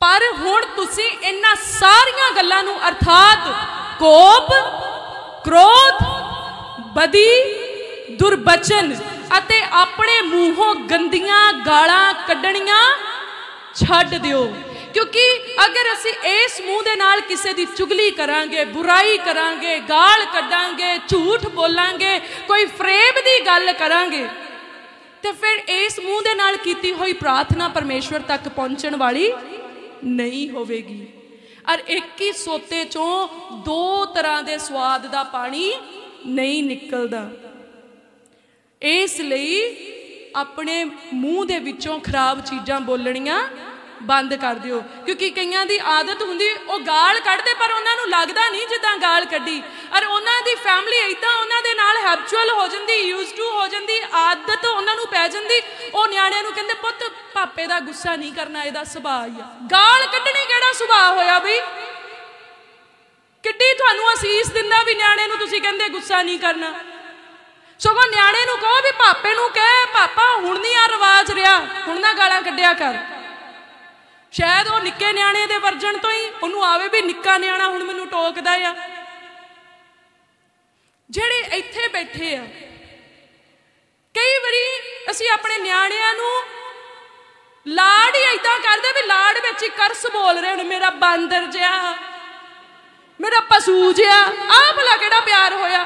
ਪਰ ਹੁਣ ਤੁਸੀਂ ਇਹਨਾਂ ਸਾਰੀਆਂ ਗੱਲਾਂ ਨੂੰ ਅਰਥਾਤ ਕੋਪ ਕ੍ਰੋਧ ਬਦੀ ਦੁਰਬਚਨ ਅਤੇ ਆਪਣੇ ਮੂੰਹੋਂ ਗੰਦੀਆਂ ਗਾਲਾਂ ਕੱਢਣੀਆਂ ਛੱਡ ਦਿਓ ਕਿਉਂਕਿ ਅਗਰ ਅਸੀਂ ਇਸ ਮੂੰਹ ਦੇ ਨਾਲ ਕਿਸੇ ਦੀ ਚੁਗਲੀ ਕਰਾਂਗੇ ਬੁਰਾਈ ਕਰਾਂਗੇ ਗਾਲ ਕੱਢਾਂਗੇ ਝੂਠ ਬੋਲਾਂਗੇ ਕੋਈ ਫਰੇਬ ਦੀ ਗੱਲ ਕਰਾਂਗੇ ਤੇ ਫਿਰ ਇਸ ਮੂੰਹ ਦੇ ਨਾਲ ਕੀਤੀ ਹੋਈ ਪ੍ਰਾਰਥਨਾ ਪਰਮੇਸ਼ਵਰ ਤੱਕ ਪਹੁੰਚਣ ਵਾਲੀ ਨਹੀਂ ਹੋਵੇਗੀ ਔਰ ਇੱਕ ਹੀ ਸੋਤੇ ਚੋਂ ਦੋ ਤਰ੍ਹਾਂ ਦੇ ਸਵਾਦ ਦਾ ਪਾਣੀ ਨਹੀਂ ਨਿਕਲਦਾ ਇਸ ਲਈ ਆਪਣੇ ਮੂੰਹ ਦੇ ਵਿੱਚੋਂ ਖਰਾਬ ਚੀਜ਼ਾਂ ਬੋਲਣੀਆਂ ਬੰਦ ਕਰ ਦਿਓ ਕਿਉਂਕਿ ਕਈਆਂ ਦੀ ਆਦਤ ਹੁੰਦੀ ਉਹ ਗਾਲ ਕੱਢਦੇ ਪਰ ਉਹਨਾਂ ਨੂੰ ਲੱਗਦਾ ਨਹੀਂ ਜਿੱਦਾਂ ਗਾਲ ਕੱਢੀ ਔਰ ਉਹਨਾਂ ਦੀ ਫੈਮਿਲੀ ਇਦਾਂ ਉਹਨਾਂ ਦੇ ਨਾਲ ਹੈਬਚੁਅਲ ਹੋ ਜਾਂਦੀ ਯੂਜ਼ ਟੂ ਹੋ ਜਾਂਦੀ ਆਦਤ ਉਹਨਾਂ ਨੂੰ ਪੈ ਜਾਂਦੀ ਉਹ ਨਿਆਣਿਆਂ ਨੂੰ ਕਹਿੰਦੇ ਪੁੱਤ ਪਾਪੇ ਦਾ ਗੁੱਸਾ ਨਹੀਂ ਕਰਨਾ ਇਹਦਾ ਸੁਭਾਅ ਹੀ ਆ ਗਾਲ ਕੱਢਣੀ ਕਿਹੜਾ ਸੁਭਾਅ ਹੋਇਆ ਬਈ ਕਿੱਡੀ ਤੁਹਾਨੂੰ ਅਸੀਸ ਦਿੰਦਾ ਵੀ ਨਿਆਣੇ ਨੂੰ ਤੁਸੀਂ ਕਹਿੰਦੇ ਗੁੱਸਾ ਨਹੀਂ ਕਰਨਾ ਸਗੋਂ ਨਿਆਣੇ ਨੂੰ ਕਹੋ ਵੀ ਪਾਪੇ ਨੂੰ ਕਹਿ ਪਾਪਾ ਹੁਣ ਨਹੀਂ ਆ ਰਿਵਾਜ ਰਿਹਾ ਹੁਣ ਨਾ ਗਾਲਾਂ ਕੱਢਿਆ ਕਰ ਸ਼ਾਇਦ ਉਹ ਨਿੱਕੇ ਨਿਆਣੇ ਦੇ ਵਰਜਣ ਤੋਂ ਹੀ ਉਹਨੂੰ ਆਵੇ ਵੀ ਨਿੱਕਾ ਨਿਆਣਾ ਹੁਣ ਮੈਨੂੰ ਟੋਕਦਾ ਆ ਜਿਹੜੇ ਇੱਥੇ ਬੈਠੇ ਆ ਕਈ ਵਾਰੀ ਅਸੀਂ ਆਪਣੇ ਨਿਆਣਿਆਂ ਨੂੰ ਲਾੜ ਹੀ ਐਦਾਂ ਕਰਦੇ ਵੀ ਲਾੜ ਵਿੱਚ ਹੀ ਕਰਸ ਬੋਲ ਰਹੇ ਹੁਣ ਮੇਰਾ ਬਾਂਦਰ ਜਿਆ ਮੇਰਾ ਪਸ਼ੂ ਜਿਆ ਆਹ ਭਲਾ ਕਿਹੜਾ ਪਿਆਰ ਹੋਇਆ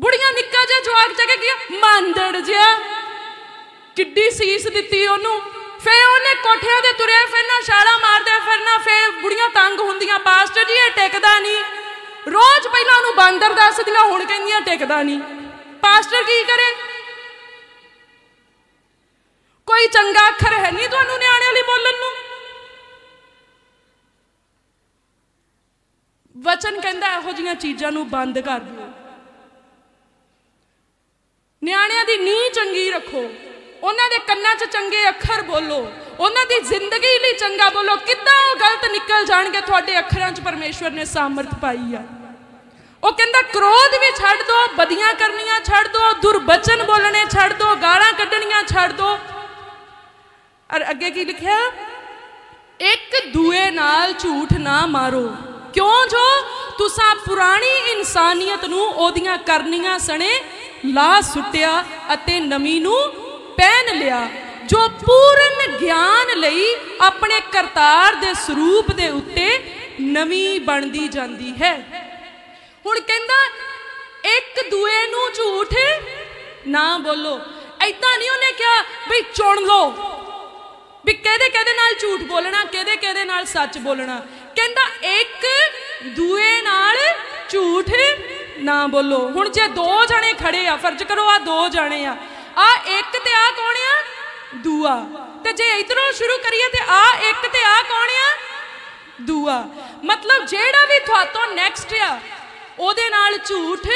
ਬੁੜੀਆਂ ਨਿੱਕਾ ਜਿਹਾ ਜਵਾਕ ਚੱਕ ਗਿਆ ਮਾਂਦੜ ਜਿਆ ਕਿੱਡੀ ਸੀਸ ਦਿੱਤੀ ਉਹਨੂੰ ਫੇ ਉਹਨੇ ਕੋਠਿਆਂ ਦੇ ਤੁਰੇ ਫਿਰਨਾ ਛਾਲਾ ਮਾਰਦੇ ਫਿਰਨਾ ਫੇ ਬੁੜੀਆਂ ਤੰਗ ਹੁੰਦੀਆਂ ਪਾਸਟਰ ਜੀ ਇਹ ਟਿਕਦਾ ਨਹੀਂ ਰੋਜ਼ ਪਹਿਲਾਂ ਉਹਨੂੰ ਬਾਂਦਰ ਦੱਸਦੀਆਂ ਹੁਣ ਕਹਿੰਦੀਆਂ ਟਿਕਦਾ ਨਹੀਂ ਪਾਸਟਰ ਕੀ ਕਰੇ ਕੋਈ ਚੰਗਾ ਅੱਖਰ ਹੈ ਨਹੀਂ ਤੁਹਾਨੂੰ ਨਿਆਣਿਆਂ ਲਈ ਬੋਲਣ ਨੂੰ ਵਚਨ ਕਹਿੰਦਾ ਇਹੋ ਜੀਆਂ ਚੀਜ਼ਾਂ ਨੂੰ ਬੰਦ ਕਰ ਦਿਓ ਨਿਆਣਿਆਂ ਦੀ ਨੀਂ ਚੰਗੀ ਰੱਖੋ ਉਹਨਾਂ ਦੇ ਕੰਨਾਂ 'ਚ ਚੰਗੇ ਅੱਖਰ ਬੋਲੋ ਉਹਨਾਂ ਦੀ ਜ਼ਿੰਦਗੀ ਲਈ ਚੰਗਾ ਬੋਲੋ ਕਿੱਦਾਂ ਉਹ ਗਲਤ ਨਿਕਲ ਜਾਣਗੇ ਤੁਹਾਡੇ ਅੱਖਰਾਂ 'ਚ ਪਰਮੇਸ਼ਵਰ ਨੇ ਸਾਮਰਥ ਪਾਈ ਆ ਉਹ ਕਹਿੰਦਾ ਕ੍ਰੋਧ ਵੀ ਛੱਡ ਦੋ ਬਦੀਆਂ ਕਰਨੀਆਂ ਛੱਡ ਦੋ ਦੁਰਬਚਨ ਬੋਲਣੇ ਛੱਡ ਦੋ ਗਾਲਾਂ ਕੱਢਣੀਆਂ ਛੱਡ ਦੋ ਔਰ ਅੱਗੇ ਕੀ ਲਿਖਿਆ ਇੱਕ ਦੂਏ ਨਾਲ ਝੂਠ ਨਾ ਮਾਰੋ ਕਿਉਂ ਜੋ ਤੁਸੀਂ ਪੁਰਾਣੀ ਇਨਸਾਨੀਅਤ ਨੂੰ ਉਹਦੀਆਂ ਕਰਨੀਆਂ ਸਣੇ ਲਾ ਸੁੱਟਿਆ ਅਤੇ ਨਮੀ ਨੂੰ ਪਹਿਨ ਲਿਆ ਜੋ ਪੂਰਨ ਗਿਆਨ ਲਈ ਆਪਣੇ ਕਰਤਾਰ ਦੇ ਸਰੂਪ ਦੇ ਉੱਤੇ ਨਵੀਂ ਬਣਦੀ ਜਾਂਦੀ ਹੈ ਹੁਣ ਕਹਿੰਦਾ ਇੱਕ ਦੂਏ ਨੂੰ ਝੂਠ ਨਾ ਬੋਲੋ ਐਦਾਂ ਨਹੀਂ ਉਹਨੇ ਕਿਹਾ ਵੀ ਚੁਣ ਲਓ ਵੀ ਕਿਹਦੇ ਕਿਹਦੇ ਨਾਲ ਝੂਠ ਬੋਲਣਾ ਕਿਹਦੇ ਕਿਹਦੇ ਨਾਲ ਸੱਚ ਬੋਲਣਾ ਕਹਿੰਦਾ ਇੱਕ ਦੂਏ ਨਾਲ ਝੂਠ ਨਾ ਬੋਲੋ ਹੁਣ ਜੇ ਦੋ ਜਣੇ ਖੜੇ ਆ ਫਰਜ਼ ਕਰੋ ਆ ਦੋ ਜਣੇ ਆ ਆ ਇੱਕ ਤੇ ਆ ਕੌਣ ਆ ਦੁਆ ਤੇ ਜੇ ਇਧਰੋਂ ਸ਼ੁਰੂ ਕਰੀਏ ਤੇ ਆ ਇੱਕ ਤੇ ਆ ਕੌਣ ਆ ਦੁਆ ਮਤਲਬ ਜਿਹੜਾ ਵੀ ਤੁਹਾਤੋਂ ਨੈਕਸਟ ਆ ਉਹਦੇ ਨਾਲ ਝੂਠ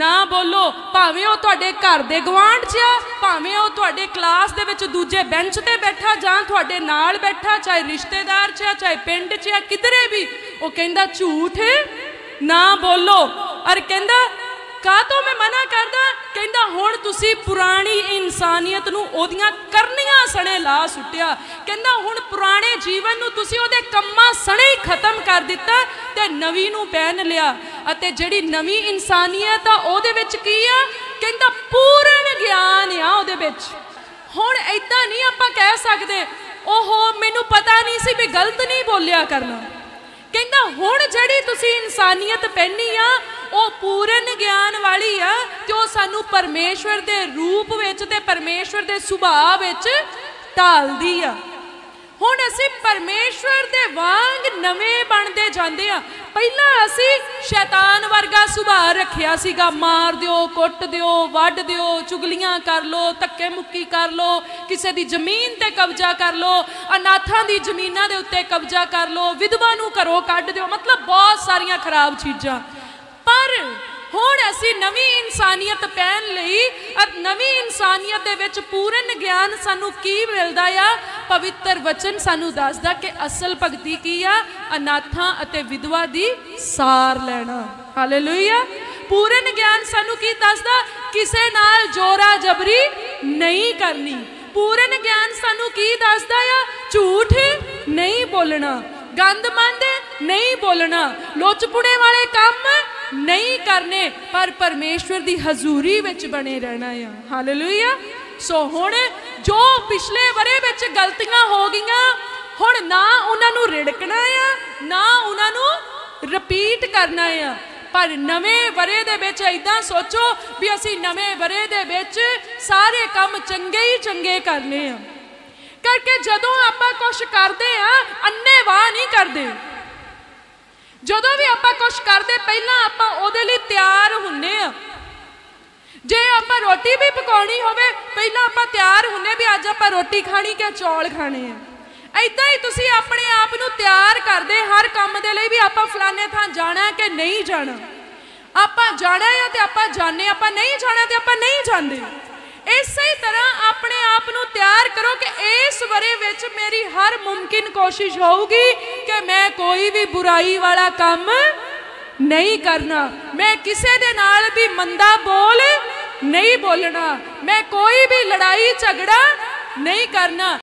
ਨਾ ਬੋਲੋ ਭਾਵੇਂ ਉਹ ਤੁਹਾਡੇ ਘਰ ਦੇ ਗਵਾਂਢ 'ਚ ਆ ਭਾਵੇਂ ਉਹ ਤੁਹਾਡੇ ਕਲਾਸ ਦੇ ਵਿੱਚ ਦੂਜੇ ਬੈਂਚ ਤੇ ਬੈਠਾ ਜਾਂ ਤੁਹਾਡੇ ਨਾਲ ਬੈਠਾ ਚਾਹੇ ਰਿਸ਼ਤੇਦਾਰ 'ਚ ਆ ਚਾਹੇ ਪਿੰਡ 'ਚ ਆ ਕਿਧਰੇ ਵੀ ਉਹ ਕਹਿੰਦਾ ਝੂਠ ਨਾ ਬੋਲੋ ਔਰ ਕਹਿੰਦਾ ਕਾ ਮੈਂ ਮਨਾ ਕਰਦਾ ਕਹਿੰਦਾ ਹੁਣ ਤੁਸੀਂ ਪੁਰਾਣੀ ਇਨਸਾਨੀਅਤ ਨੂੰ ਉਹਦੀਆਂ ਕਰਨੀਆਂ ਸਣੇ ਲਾ ਸੁੱਟਿਆ ਕਹਿੰਦਾ ਹੁਣ ਪੁਰਾਣੇ ਜੀਵਨ ਨੂੰ ਤੁਸੀਂ ਉਹਦੇ ਕੰਮਾਂ ਸਣੇ ਹੀ ਖਤਮ ਕਰ ਦਿੱਤਾ ਤੇ ਨਵੀਂ ਨੂੰ ਪਹਿਨ ਲਿਆ ਅਤੇ ਜਿਹੜੀ ਨਵੀਂ ਇਨਸਾਨੀਅਤ ਆ ਉਹਦੇ ਵਿੱਚ ਕੀ ਆ ਕਹਿੰਦਾ ਪੂਰਨ ਗਿਆਨ ਆ ਉਹਦੇ ਵਿੱਚ ਹੁਣ ਐਦਾਂ ਨਹੀਂ ਆਪਾਂ ਕਹਿ ਸਕਦੇ ਓਹੋ ਮੈਨੂੰ ਪਤਾ ਨਹੀਂ ਸੀ ਵੀ ਗਲਤ ਨਹੀਂ ਬੋਲਿਆ ਕਰਨਾ ਕਹਿੰਦਾ ਹੁਣ ਜਿਹੜੀ ਤੁਸੀਂ ਇਨਸਾਨੀਅਤ ਪਹਿਨੀ ਆ ਉਹ ਪੂਰਨ ਗਿਆਨ ਵਾਲੀ ਆ ਜੋ ਸਾਨੂੰ ਪਰਮੇਸ਼ਵਰ ਦੇ ਰੂਪ ਵਿੱਚ ਤੇ ਪਰਮੇਸ਼ਵਰ ਦੇ ਸੁਭਾਅ ਵਿੱਚ ਢਾਲਦੀ ਆ ਹੁਣ ਅਸੀਂ ਪਰਮੇਸ਼ਵਰ ਦੇ ਵਾਂਗ ਨਵੇਂ ਬਣਦੇ ਜਾਂਦੇ ਆ ਪਹਿਲਾਂ ਅਸੀਂ ਸ਼ੈਤਾਨ ਵਰਗਾ ਸੁਭਾਅ ਰੱਖਿਆ ਸੀਗਾ ਮਾਰ ਦਿਓ ਕੁੱਟ ਦਿਓ ਵੱਢ ਦਿਓ ਚੁਗਲੀਆਂ ਕਰ ਲੋ ਤੱਕੇ ਮੁੱਕੀ ਕਰ ਲੋ ਕਿਸੇ ਦੀ ਜ਼ਮੀਨ ਤੇ ਕਬਜ਼ਾ ਕਰ ਲੋ ਅਨਾਥਾਂ ਦੀ ਜ਼ਮੀਨਾਂ ਦੇ ਉੱਤੇ ਕਬਜ਼ਾ ਕਰ ਲੋ ਵਿਧਵਾ ਨੂੰ ਘਰੋਂ ਕੱਢ ਦਿਓ ਮਤਲਬ ਬਹੁਤ ਸਾਰੀਆਂ ਖਰਾਬ ਚੀਜ਼ਾਂ ਹੁਣ ਅਸੀਂ ਨਵੀਂ ਇਨਸਾਨੀਅਤ ਪਹਿਨ ਲਈ ਅਬ ਨਵੀਂ ਇਨਸਾਨੀਅਤ ਦੇ ਵਿੱਚ ਪੂਰਨ ਗਿਆਨ ਸਾਨੂੰ ਕੀ ਮਿਲਦਾ ਆ ਪਵਿੱਤਰ ਵਚਨ ਸਾਨੂੰ ਦੱਸਦਾ ਕਿ ਅਸਲ ਭਗਤੀ ਕੀ ਆ ਅਨਾਥਾਂ ਅਤੇ ਵਿਧਵਾ ਦੀ ਸਾਰ ਲੈਣਾ ਹਾਲੇਲੂਇਆ ਪੂਰਨ ਗਿਆਨ ਸਾਨੂੰ ਕੀ ਦੱਸਦਾ ਕਿਸੇ ਨਾਲ ਜੋਰਾ ਜਬਰੀ ਨਹੀਂ ਕਰਨੀ ਪੂਰਨ ਗਿਆਨ ਸਾਨੂੰ ਕੀ ਦੱਸਦਾ ਆ ਝੂਠ ਨਹੀਂ ਬੋਲਣਾ ਗੰਦ ਮੰਦ ਨਹੀਂ ਬੋਲਣਾ ਲੋਚਪੁੜੇ ਵਾਲੇ ਕੰਮ ਨਹੀਂ ਕਰਨੇ ਪਰ ਪਰਮੇਸ਼ਵਰ ਦੀ ਹਜ਼ੂਰੀ ਵਿੱਚ ਬਣੇ ਰਹਿਣਾ ਆ ਹਾਲੇਲੂਇਆ ਸੋ ਹੁਣ ਜੋ ਪਿਛਲੇ ਬਰੇ ਵਿੱਚ ਗਲਤੀਆਂ ਹੋ ਗਈਆਂ ਹੁਣ ਨਾ ਉਹਨਾਂ ਨੂੰ ਰਿੜਕਣਾ ਆ ਨਾ ਉਹਨਾਂ ਨੂੰ ਰਿਪੀਟ ਕਰਨਾ ਆ ਪਰ ਨਵੇਂ ਬਰੇ ਦੇ ਵਿੱਚ ਇਦਾਂ ਸੋਚੋ ਵੀ ਅਸੀਂ ਨਵੇਂ ਬਰੇ ਦੇ ਵਿੱਚ ਸਾਰੇ ਕੰਮ ਚੰਗੇ ਹੀ ਚੰਗੇ ਕਰਨੇ ਆ ਕਰਕੇ ਜਦੋਂ ਆਪਾਂ ਕੁਝ ਕਰਦੇ ਆ ਅੰਨੇਵਾਹ ਨਹੀਂ ਕਰਦੇ ਜਦੋਂ ਵੀ ਆਪਾਂ ਕੁਝ ਕਰਦੇ ਪਹਿਲਾਂ ਆਪਾਂ ਉਹਦੇ ਲਈ ਤਿਆਰ ਹੁੰਨੇ ਆ ਜੇ ਆਪਾਂ ਰੋਟੀ ਵੀ ਪਕਾਉਣੀ ਹੋਵੇ ਪਹਿਲਾਂ ਆਪਾਂ ਤਿਆਰ ਹੁੰਨੇ ਵੀ ਅੱਜ ਆਪਾਂ ਰੋਟੀ ਖਾਣੀ ਕਿ ਚੌਲ ਖਾਣੇ ਆ ਐਦਾਂ ਹੀ ਤੁਸੀਂ ਆਪਣੇ ਆਪ ਨੂੰ ਤਿਆਰ ਕਰਦੇ ਹਰ ਕੰਮ ਦੇ ਲਈ ਵੀ ਆਪਾਂ ਫਲਾਣੇ ਥਾਂ ਜਾਣਾ ਕਿ ਨਹੀਂ ਜਾਣਾ ਆਪਾਂ ਜਾਣਾ ਹੈ ਤੇ ਆਪਾਂ ਜਾਣੇ ਆਪਾਂ ਨਹੀਂ ਜਾਣਾ ਤੇ ਆਪਾਂ ਨਹੀਂ ਜਾਂਦੇ ਇਸੇ ਤਰ੍ਹਾਂ ਆਪਣੇ ਆਪ ਨੂੰ ਤਿਆਰ ਕਰੋ ਕਿ ਇਸ ਬਰੇ ਵਿੱਚ ਮੇਰੀ ਹਰ ਮੁਮਕਿਨ ਕੋਸ਼ਿਸ਼ ਹੋਊਗੀ ਕਿ ਮੈਂ ਕੋਈ ਵੀ ਬੁਰਾਈ ਵਾਲਾ ਕੰਮ ਨਹੀਂ ਕਰਨਾ ਮੈਂ ਕਿਸੇ ਦੇ ਨਾਲ ਵੀ ਮੰਦਾ ਬੋਲ ਨਹੀਂ ਬੋਲਣਾ ਮੈਂ ਕੋਈ ਵੀ ਲੜਾਈ ਝਗੜਾ ਨਹੀਂ ਕਰਨਾ